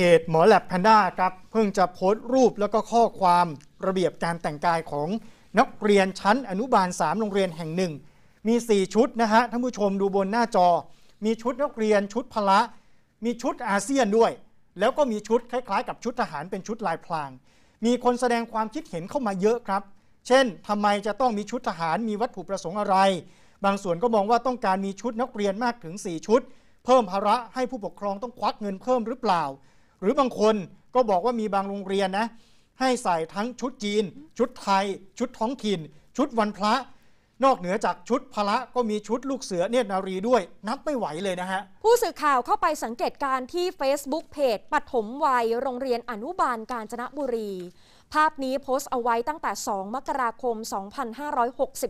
เพจหมอแลบแพนด้าครับเพิ่งจะโพสต์รูปแล้วก็ข้อความระเบียบการแต่งกายของนักเรียนชั้นอนุบาล3โรงเรียนแห่งหนึ่งมี 4 ชุดนะฮะท่านผู้ชมดูบนหน้าจอมีชุดนักเรียนชุดพละ มีชุดอาเซียนด้วย แล้วก็มีชุดคล้ายๆ กับชุดทหารเป็นชุดลายพลาง มีคนแสดงความคิดเห็นเข้ามาเยอะครับ เช่นทำไมจะต้องมีชุดทหารมีวัตถุประสงค์อะไร บางส่วนก็มองว่าต้องการมีชุดนักเรียนมากถึง 4 ชุด เพิ่มภาระให้ผู้ปกครองต้องควักเงินเพิ่มหรือเปล่าหรือบางคนก็บอกว่ามีบางโรงเรียนนะ ให้ใส่ทั้งชุดจีน ชุดไทย ชุดท้องถิ่น ชุดวันพระ นอกเหนือจากชุดพละ ก็มีชุดลูกเสือเนตรนารีด้วยนับไม่ไหวเลยนะฮะ ผู้สื่อข่าวเข้าไปสังเกตการที่ Facebook เพจปฐมวัยโรงเรียนอนุบาลกาญจนบุรี ภาพนี้โพสต์เอาไว้ตั้งแต่ 2 มกราคม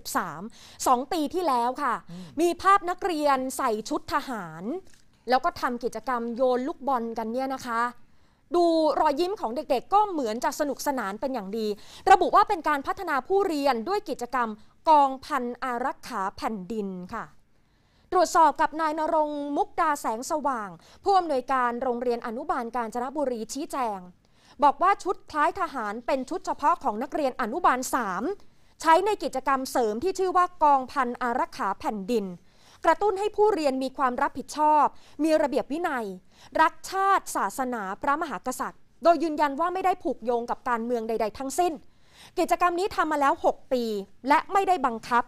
2563 2 ปีที่แล้วค่ะ มีภาพนักเรียนใส่ชุดทหารแล้วก็ทำกิจกรรมโยนลูกบอลกันเนี่ยนะคะ ดูรอยยิ้มของเด็กๆก็เหมือนจะสนุกสนานเป็นอย่างดี ระบุว่าเป็นการพัฒนาผู้เรียนด้วยกิจกรรม กองพันอารักขาแผ่นดินค่ะ ตรวจสอบกับนายนรงมุกดาแสงสว่างผู้อำนวยการโรงเรียนอนุบาลกาญจนบุรีชี้แจง บอกว่าชุดคล้ายทหารเป็นชุดเฉพาะของนักเรียนอนุบาล 3 ใช้ในกิจกรรมเสริมที่ชื่อว่ากองพันอารักขาแผ่นดินกระตุ้นให้ผู้เรียนมีความรับผิดชอบ มีระเบียบวินัย รักชาติ ศาสนาพระมหากษัตริย์ โดยยืนยันว่าไม่ได้ผูกโยงกับการเมืองใดๆทั้งสิ้น กิจกรรมนี้ทำมาแล้ว 6 ปีและไม่ได้บังคับ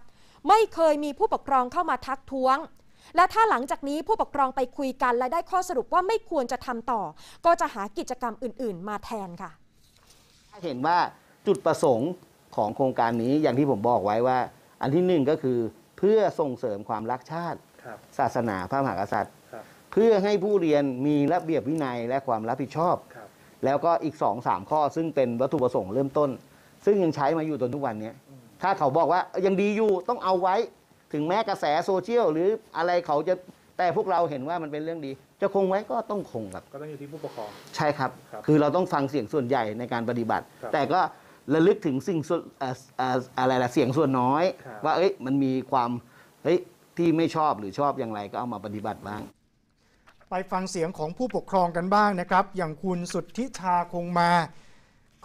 ไม่เคยมีผู้ปกครองเข้ามาทักท้วง และถ้าหลังจากนี้ผู้ปกครองไปคุยกันและได้ข้อสรุปว่าไม่ควรจะทำต่อ ก็จะหากิจกรรมอื่นๆ มาแทนค่ะเห็นว่าจุดประสงค์ของโครงการนี้อย่างที่ผมบอกไว้ว่าอันที่หนึ่งก็คือเพื่อส่งเสริมความรักชาติ ศาสนาพระมหากษัตริย์เพื่อให้ผู้เรียนมีระเบียบวินัยและความรับผิดชอบบแล้วก็อีกสองสามข้อซึ่งเป็นวัตถุประสงค์เริ่มต้น ซึ่งยังใช้มาอยู่จนทุกวันนี้ถ้าเขาบอกว่ายังดีอยู่ ต้องเอาไว้ถึงแม้กระแสโซเชียล หรืออะไรเขาจะแต่พวกเราเห็นว่ามันเป็นเรื่องดี จะคงไว้ก็ต้องคงครับก็ต้องอยู่ที่ผู้ปกครองใช่ครับครบคือเราต้องฟังเสียงส่วนใหญ่ในการปฏิบัติ แต่ก็ระลึกถึงสิ่งส่วนเอะไรล่ะเสียงส่วนน้อย ว่าเอ้ยมันมีความเฮ้ยที่ไม่ชอบหรือชอบอย่างไรก็เอามาปฏิบัติบ้างไปฟังเสียงของผู้ปกครองกันบ้างนะครับ อย่างคุณสุทธิชาคงมา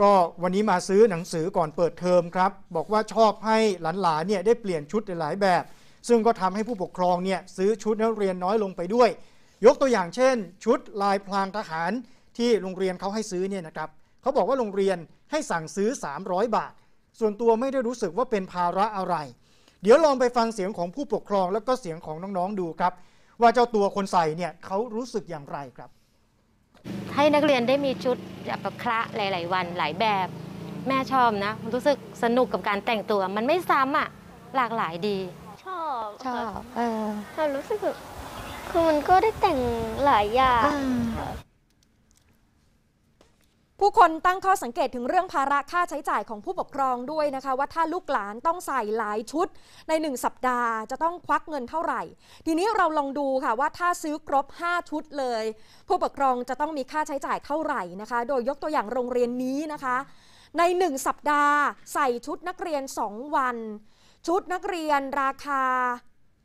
ก็วันนี้มาซื้อหนังสือก่อนเปิดเทอมครับ บอกว่าชอบให้หลานๆเนี่ยได้เปลี่ยนชุดหลายแบบ ซึ่งก็ทำให้ผู้ปกครองเนี่ยซื้อชุดนักเรียนน้อยลงไปด้วย ยกตัวอย่างเช่น ชุดลายพรางทหารที่โรงเรียนเขาให้ซื้อเนี่ยนะครับเขาบอกว่าโรงเรียนให้สั่งซื้อ 300 บาท ส่วนตัวไม่ได้รู้สึกว่าเป็นภาระอะไร เดี๋ยวลองไปฟังเสียงของผู้ปกครองแล้วก็เสียงของน้องๆ ดูครับ ว่าเจ้าตัวคนใส่เนี่ยเขารู้สึกอย่างไรครับ ให้นักเรียนได้มีชุดแบบคระหลาย ๆ วันหลายแบบ แม่ชอบนะรู้สึกสนุกกับการแต่งตัว มันไม่ซ้ำอ่ะหลากหลายดี ชอบชอบเออรู้สึกคือมันก็ได้แต่งหลายอย่างผู้คนตั้งข้อสังเกตถึงเรื่องภาระค่าใช้จ่ายของผู้ปกครองด้วยนะคะ ว่าถ้าลูกหลานต้องใส่หลายชุดใน 1 สัปดาห์จะต้องควักเงินเท่าไหร่ ทีนี้เราลองดูค่ะว่าถ้าซื้อครบ 5 ชุดเลย ผู้ปกครองจะต้องมีค่าใช้จ่ายเท่าไหร่นะคะ โดยยกตัวอย่างโรงเรียนนี้นะคะ ใน 1 สัปดาห์ ใส่ชุดนักเรียน 2 วัน ชุดนักเรียน ราคา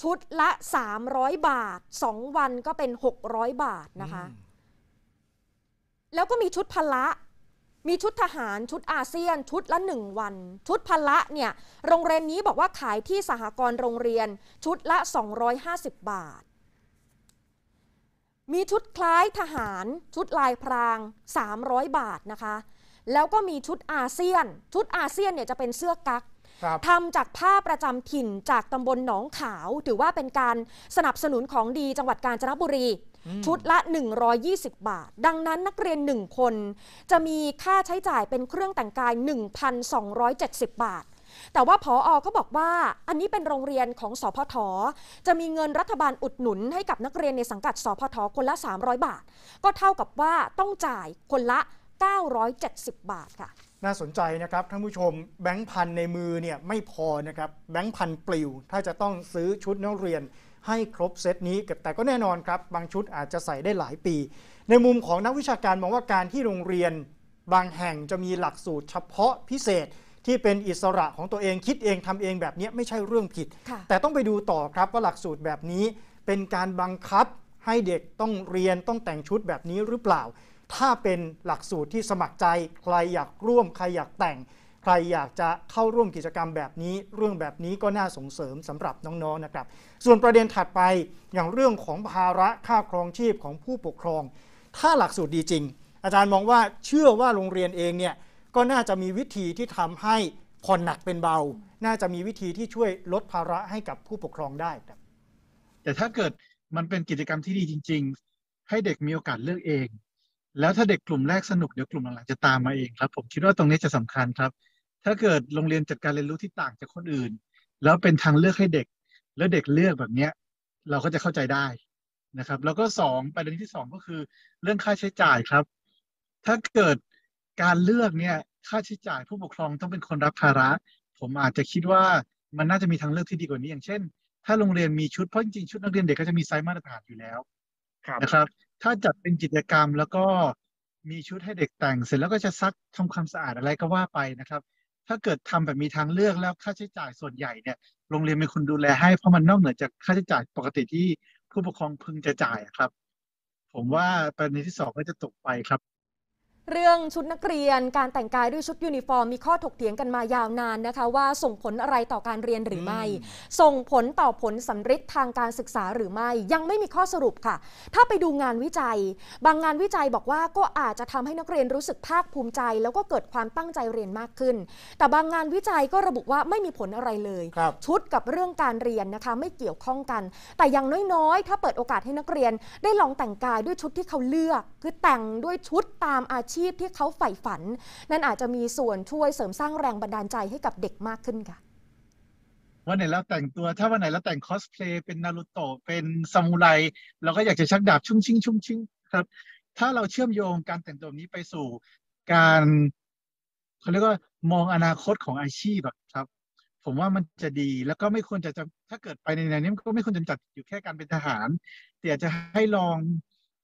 ชุดละ300 บาท 2 วันก็เป็น 600 บาทนะคะ m แล้วก็มีชุดพละ มีชุดทหารชุดอาเซียน ชุดละหนึ่งวัน ชุดพละเนี่ยโรงเรียนนี้บอกว่าขายที่สหกรณ์โรงเรียนชุดละ 250 บาท มีชุดคล้ายทหารชุดลายพราง 300 บาทนะคะแล้วก็มีชุดอาเซียน ชุดอาเซียนเนี่ยจะเป็นเสื้อกั๊กทำจากผ้าประจำถิ่นจากตำบลหนองขาว ถือว่าเป็นการสนับสนุนของดีจังหวัดกาญจนบุรี ชุดละ 120 บาท ดังนั้นนักเรียน 1 คน จะมีค่าใช้จ่ายเป็นเครื่องแต่งกาย 1,270 บาท แต่ว่าพออก็บอกว่า อันนี้เป็นโรงเรียนของสพทจะมีเงินรัฐบาลอุดหนุนให้กับนักเรียนในสังกัดสพทคนละ 300 บาท ก็เท่ากับว่าต้องจ่ายคนละ 970 บาทค่ะน่าสนใจนะครับท่านผู้ชมแบงค์พันในมือเนี่ยไม่พอนะครับแบงค์พันปลิว ถ้าจะต้องซื้อชุดนักเรียนให้ครบเซตนี้แต่ก็แน่นอนครับบางชุดอาจจะใส่ได้หลายปี ในมุมของนักวิชาการมองว่าการที่โรงเรียนบางแห่งจะมีหลักสูตรเฉพาะพิเศษ ที่เป็นอิสระของตัวเองคิดเองทำเองแบบนี้ไม่ใช่เรื่องผิด แต่ต้องไปดูต่อครับว่าหลักสูตรแบบนี้ เป็นการบังคับ ให้เด็กต้องเรียนต้องแต่งชุดแบบนี้หรือเปล่าถ้าเป็นหลักสูตรที่สมัครใจใครอยากร่วม ใครอยากแต่ง ใครอยากจะเข้าร่วมกิจกรรมแบบนี้ เรื่องแบบนี้ก็น่าส่งเสริมสำหรับน้องๆนนะครับ ส่วนประเด็นถัดไปอย่างเรื่องของภาระค่าครองชีพของผู้ปกครอง ถ้าหลักสูตรดีจริง อาจารย์มองว่าเชื่อว่าโรงเรียนเองเนี่ยก็น่าจะมีวิธีที่ทำให้ผ่อนหนักเป็นเบา น่าจะมีวิธีที่ช่วยลดภาระให้กับผู้ปกครองได้ครับแต่ถ้าเกิดมันเป็นกิจกรรมที่ดีจริง ๆ ให้เด็กมีโอกาสเลือกเองแล้วถ้าเด็กกลุ่มแรกสนุกเดี๋ยวกลุ่มหลังๆจะตามมาเองครับ ผมคิดว่าตรงนี้จะสำคัญครับ ถ้าเกิดโรงเรียนจัดการเรียนรู้ที่ต่างจากคนอื่น แล้วเป็นทางเลือกให้เด็ก แล้วเด็กเลือกแบบเนี้ย เราก็จะเข้าใจได้นะครับ แล้วก็สองประเด็นที่สองก็คือเรื่องค่าใช้จ่ายครับ ถ้าเกิดการเลือกเนี่ยค่าใช้จ่าย ผู้ปกครองต้องเป็นคนรับภาระ ผมอาจจะคิดว่ามันน่าจะมีทางเลือกที่ดีกว่านี้ อย่างเช่น ถ้าโรงเรียนมีชุดเพราะจริงๆชุดนักเรียนเด็กก็จะมีไซส์มาตรฐานอยู่แล้วนะครับถ้าจัดเป็นกิจกรรมแล้วก็มีชุดให้เด็กแต่งเสร็จแล้วก็จะซักทำความสะอาดอะไรก็ว่าไปนะครับ ถ้าเกิดทำแบบมีทางเลือกแล้วค่าใช้จ่ายส่วนใหญ่เนี่ย โรงเรียนเป็นคนดูแลให้ เพราะมันนอกเหนือจาก ค่าใช้จ่ายปกติที่ผู้ปกครองพึงจะจ่ายครับ ผมว่าประเด็นที่สองก็จะตกไปครับเรื่องชุดนักเรียนการแต่งกายด้วยชุดยูนิฟอร์ม มีข้อถกเถียงกันมายาวนานนะคะ ว่าส่งผลอะไรต่อการเรียนหรือไม่ ส่งผลต่อผลสำทธิ์ทางการศึกษาหรือไม่ ยังไม่มีข้อสรุปค่ะ ถ้าไปดูงานวิจัย บางงานวิจัยบอกว่าก็อาจจะทำให้นักเรียนรู้สึกภาคภูมิใจ แล้วก็เกิดความตั้งใจเรียนมากขึ้น แต่บางงานวิจัยก็ระบุว่าไม่มีผลอะไรเลย ชุดกับเรื่องการเรียนนะคะไม่เกี่ยวข้องกัน แต่อย่างน้อยๆ ถ้าเปิดโอกาสให้นักเรียน ได้ลองแต่งกายด้วยชุดที่เขาเลือก คือแต่งด้วยชุดตามอาชีพที่เขาใฝ่ฝัน นั่นอาจจะมีส่วนช่วยเสริมสร้างแรงบันดาลใจให้กับเด็กมากขึ้นค่ะวันไหนเราแต่งตัวถ้าวันไหนเราแต่งคอสเพลย์เป็นนารูโตะเป็นซามูไรเราก็อยากจะชักดาบชุ่งชิงชุ่งชิงครับ ถ้าเราเชื่อมโยงการแต่งตัวนี้ไปสู่การเขาเรียกว่ามองอนาคตของอาชีพครับ ผมว่ามันจะดีแล้วก็ไม่ควรจะถ้าเกิดไปในแนวนี้ก็ไม่ควรจะจัดอยู่แค่การเป็นทหารแต่จะให้ลอง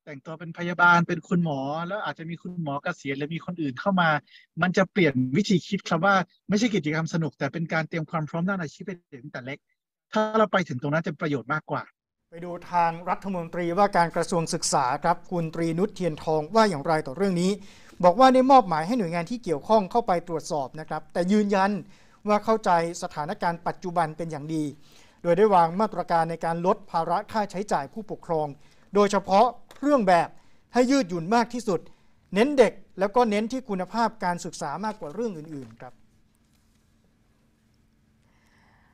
แต่งตัวเป็นพยาบาลเป็นคุณหมอ แล้วอาจจะมีคุณหมอกเกษียณหรือมีคนอื่นเข้ามา มันจะเปลี่ยนวิธีคิดครับว่า ไม่ใช่กิจกรรมสนุก แต่เป็นการเตรียมความพร้อมด้านอาชีพเป็นแต่เล็ก ถ้าเราไปถึงตรงนั้นจะประโยชน์มากกว่า ไปดูทางรัฐมนตรีว่าการกระทรวงศึกษาครับคุณตรีนุชเทียนทองว่าอย่างไรต่อเรื่องนี้ บอกว่าได้มอบหมายให้หน่วยงานที่เกี่ยวข้องเข้าไปตรวจสอบนะครับ แต่ยืนยันว่าเข้าใจสถานการณ์ปัจจุบันเป็นอย่างดี โดยได้วางมาตรการในการลดภาระค่าใช้จ่ายผู้ปกครอง โดยเฉพาะเครื่องแบบให้ยืดหยุ่นมากที่สุด เน้นเด็กแล้วก็เน้นที่คุณภาพการศึกษามากกว่าเรื่องอื่นๆครับ